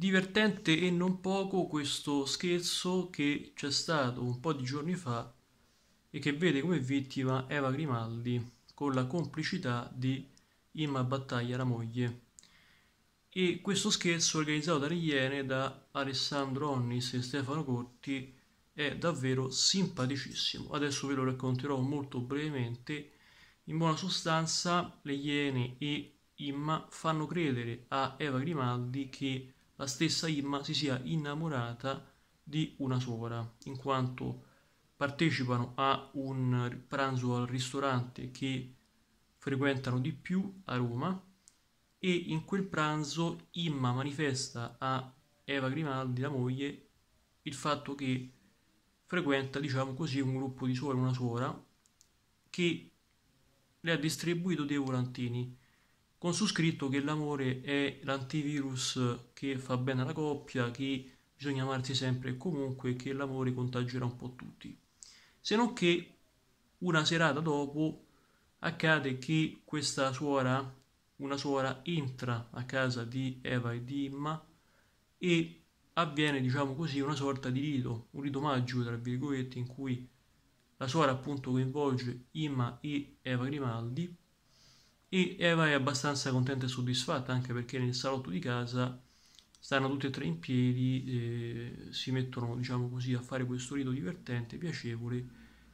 divertente e non poco questo scherzo che c'è stato un po' di giorni fa e che vede come vittima Eva Grimaldi con la complicità di Imma Battaglia, la moglie. E questo scherzo organizzato da Riene da Alessandro Onnis e Stefano Corti è davvero simpaticissimo. Adesso ve lo racconterò molto brevemente. In buona sostanza, le Iene e Imma fanno credere a Eva Grimaldi che la stessa Imma si sia innamorata di una suora, in quanto partecipano a un pranzo al ristorante che frequentano di più a Roma e in quel pranzo Imma manifesta a Eva Grimaldi, la moglie, il fatto che frequenta, diciamo così, un gruppo di suore, una suora, che le ha distribuito dei volantini con su scritto che l'amore è l'antivirus che fa bene alla coppia, che bisogna amarsi sempre e comunque, che l'amore contagierà un po' tutti. Se non che una serata dopo accade che questa suora, una suora, entra a casa di Eva e di Imma e avviene, diciamo così, una sorta di rito, un rito magico, tra virgolette, in cui la suora appunto coinvolge Imma e Eva Grimaldi e Eva è abbastanza contenta e soddisfatta anche perché nel salotto di casa stanno tutti e tre in piedi, si mettono diciamo così a fare questo rito divertente, piacevole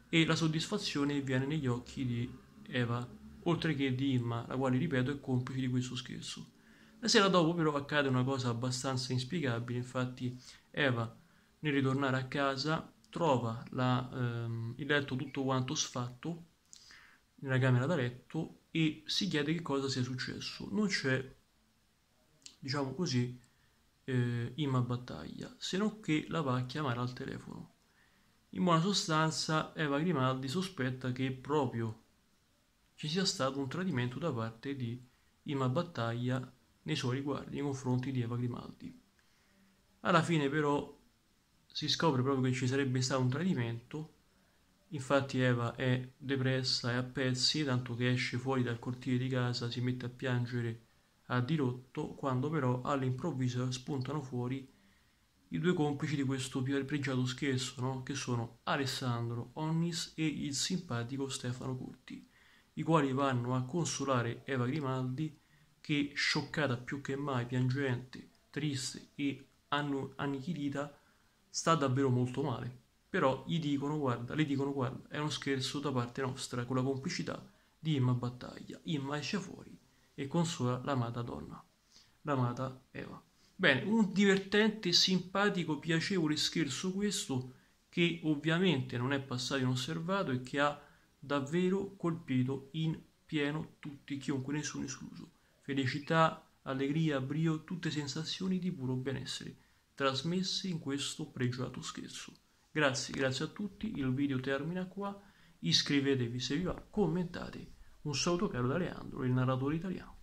e la soddisfazione viene negli occhi di Eva, oltre che di Imma, la quale ripeto è complice di questo scherzo. La sera dopo però accade una cosa abbastanza inspiegabile, infatti Eva nel ritornare a casa trova la, ehm, il letto tutto quanto sfatto nella camera da letto e si chiede che cosa sia successo. Non c'è, diciamo così, eh, Ima Battaglia, se non che la va a chiamare al telefono. In buona sostanza, Eva Grimaldi sospetta che proprio ci sia stato un tradimento da parte di Ima Battaglia nei suoi riguardi nei confronti di Eva Grimaldi. Alla fine però si scopre proprio che ci sarebbe stato un tradimento Infatti Eva è depressa e a pezzi, tanto che esce fuori dal cortile di casa, si mette a piangere a dirotto, quando però all'improvviso spuntano fuori i due complici di questo più pregiato scherzo, no? che sono Alessandro Onnis e il simpatico Stefano Curti, i quali vanno a consolare Eva Grimaldi che, scioccata più che mai, piangente, triste e annichilita, sta davvero molto male. Però gli dicono, guarda, le dicono, guarda, è uno scherzo da parte nostra, con la complicità di Imma Battaglia. Imma esce fuori e consola l'amata donna, l'amata Eva. Bene, un divertente, simpatico, piacevole scherzo questo che ovviamente non è passato inosservato e che ha davvero colpito in pieno tutti, chiunque, nessuno escluso. Felicità, allegria, brio, tutte sensazioni di puro benessere, trasmesse in questo pregiato scherzo. Grazie, grazie a tutti, il video termina qua, iscrivetevi se vi va, commentate. Un saluto caro da Leandro, il narratore italiano.